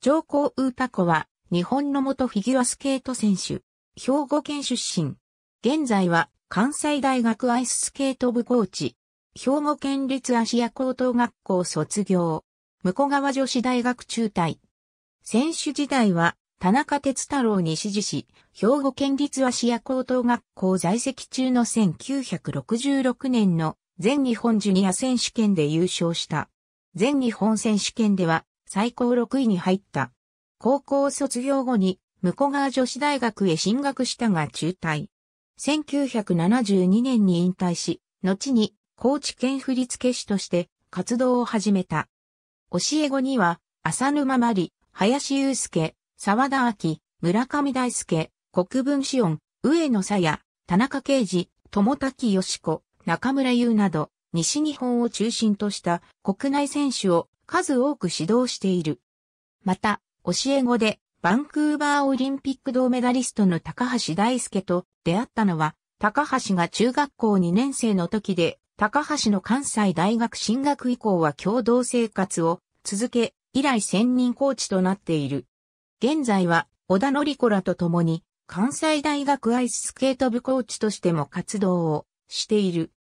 上皇ウーパコは、日本の元フィギュアスケート選手、兵庫県出身。現在は、関西大学アイススケート部コーチ、兵庫県立芦屋高等学校卒業、向川女子大学中退。選手時代は、田中哲太郎に支持し、兵庫県立芦屋高等学校在籍中の1966年の全日本ジュニア選手権で優勝した。全日本選手権では最高6位に入った。高校卒業後に、向川女子大学へ進学したが中退。1972年に引退し、後に高知県振付師として活動を始めた。教え子には、浅沼まり、林祐介、沢田明、村上大輔、国分志音、上野沙耶、田中啓治、友滝よし子、中村優など、西日本を中心とした国内選手を数多く指導している。また、教え子でバンクーバーオリンピック銅メダリストの高橋大輔と出会ったのは、高橋が中学校2年生の時で、高橋の関西大学進学以降は共同生活を続け、以来専任コーチとなっている。現在は、小田のりこらと共に、関西大学アイススケート部コーチとしても活動をしている。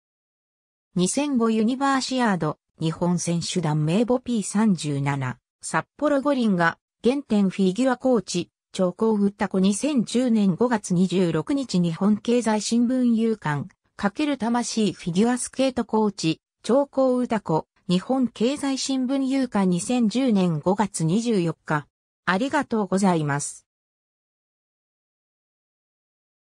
2005ユニバーシアード日本選手団名簿 P37、札幌五輪が、原点フィギュアコーチ、長高歌った子2010年5月26日日本経済新聞有刊、かける魂フィギュアスケートコーチ、長高歌子、日本経済新聞有刊2010年5月24日。ありがとうございます。